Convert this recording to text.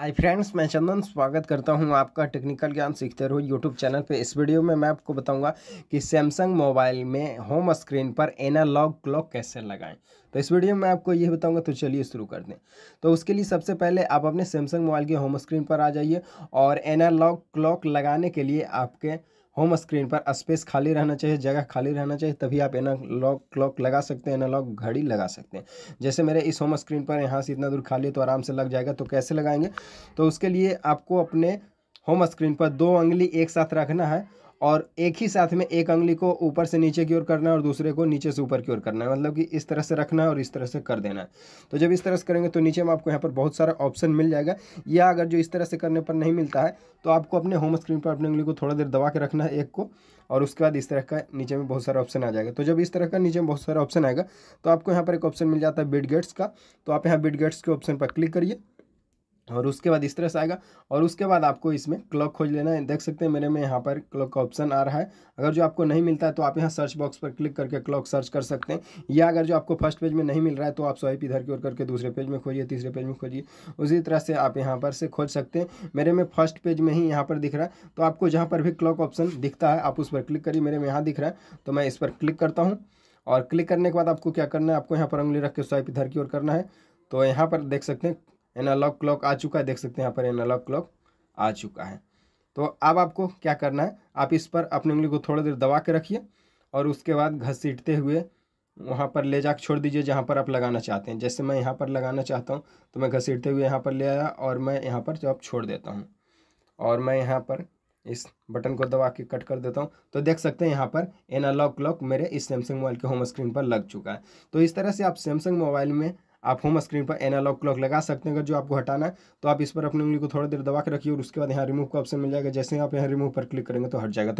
hi friends मैं चंदन स्वागत करता हूं आपका टेक्निकल ज्ञान सीखते रहो यूट्यूब चैनल पे इस वीडियो में मैं आपको बताऊंगा कि सैमसंग मोबाइल में होम स्क्रीन पर एनालॉग क्लॉक कैसे लगाएं तो इस वीडियो में आपको ये बताऊंगा तो चलिए शुरू कर दें तो उसके लिए सबसे पहले आप अपने सैमसंग मोबाइल के होम स्क्रीन पर आ जाइए और एनालॉग क्लॉक लगाने के लिए आपके होम स्क्रीन पर स्पेस खाली रहना चाहिए जगह खाली रहना चाहिए तभी आप एना लॉक क्लॉक लगा सकते हैं एना घड़ी लगा सकते हैं जैसे मेरे इस होम स्क्रीन पर यहाँ से इतना दूर खाली है तो आराम से लग जाएगा तो कैसे लगाएंगे तो उसके लिए आपको अपने होम स्क्रीन पर दो उंगली एक साथ रखना है और एक ही साथ में एक अंगली को ऊपर से नीचे की ओर करना है और दूसरे को नीचे से ऊपर की ओर करना है मतलब कि इस तरह से रखना है और इस तरह से कर देना है तो जब इस तरह से करेंगे तो नीचे में आपको यहाँ पर बहुत सारा ऑप्शन मिल जाएगा या अगर जो इस तरह से करने पर नहीं मिलता है तो आपको अपने होम स्क्रीन पर अपनी उंगली को थोड़ा देर दबा के रखना है एक को और उसके बाद इस तरह का नीचे में बहुत सारा ऑप्शन आ जाएगा तो जब इस तरह का नीचे में बहुत सारा ऑप्शन आएगा तो आपको यहाँ पर एक ऑप्शन मिल जाता है बिड गेट्स का तो आप यहाँ बिड गेट्स के ऑप्शन पर क्लिक करिए और उसके बाद इस तरह से आएगा और उसके बाद आपको इसमें क्लॉक खोज लेना है देख सकते हैं मेरे में यहाँ पर क्लॉक का ऑप्शन आ रहा है अगर जो आपको नहीं मिलता है तो आप यहाँ सर्च बॉक्स पर क्लिक करके क्लॉक सर्च कर सकते हैं या अगर जो आपको फर्स्ट पेज में नहीं मिल रहा है तो आप स्वाइप इधर की ओर करके दूसरे पेज में खोजिए तीसरे पेज में खोजिए उसी तरह से आप यहाँ पर से खोज सकते हैं मेरे में फर्स्ट पेज में ही यहाँ पर दिख रहा है तो आपको जहाँ पर भी क्लॉक ऑप्शन दिखता है आप उस पर क्लिक करिए मेरे में यहाँ दिख रहा है तो मैं इस पर क्लिक करता हूँ और क्लिक करने के बाद आपको क्या करना है आपको यहाँ पर उंगली रख के स्वाइप इधर की ओर करना है तो यहाँ पर देख सकते हैं एनालॉग क्लॉक आ चुका है देख सकते हैं यहाँ पर एनालॉग क्लॉक आ चुका है तो अब आपको क्या करना है आप इस पर अपनी उंगली को थोड़ा देर दबा के रखिए और उसके बाद घसीटते हुए वहाँ पर ले जा छोड़ दीजिए जहाँ पर आप लगाना चाहते हैं जैसे मैं यहाँ पर लगाना चाहता हूँ तो मैं घसीटते हुए यहाँ पर ले आया और मैं यहाँ पर जॉब छोड़ देता हूँ और मैं यहाँ पर इस बटन को दबा के कट कर देता हूँ तो देख सकते हैं यहाँ पर एनालॉग क्लॉक मेरे इस सैमसंग मोबाइल के होम स्क्रीन पर लग चुका है तो इस तरह से आप सैमसंग मोबाइल में आप होम स्क्रीन पर एनालॉग क्लॉक लगा सकते हैं अगर जो आपको हटाना है तो आप इस पर अपनी उंगली को थोड़ी देर दबा के रखिए और उसके बाद यहाँ रिमूव का ऑप्शन मिल जाएगा जैसे आप यहाँ रिमूव पर क्लिक करेंगे तो हट जाएगा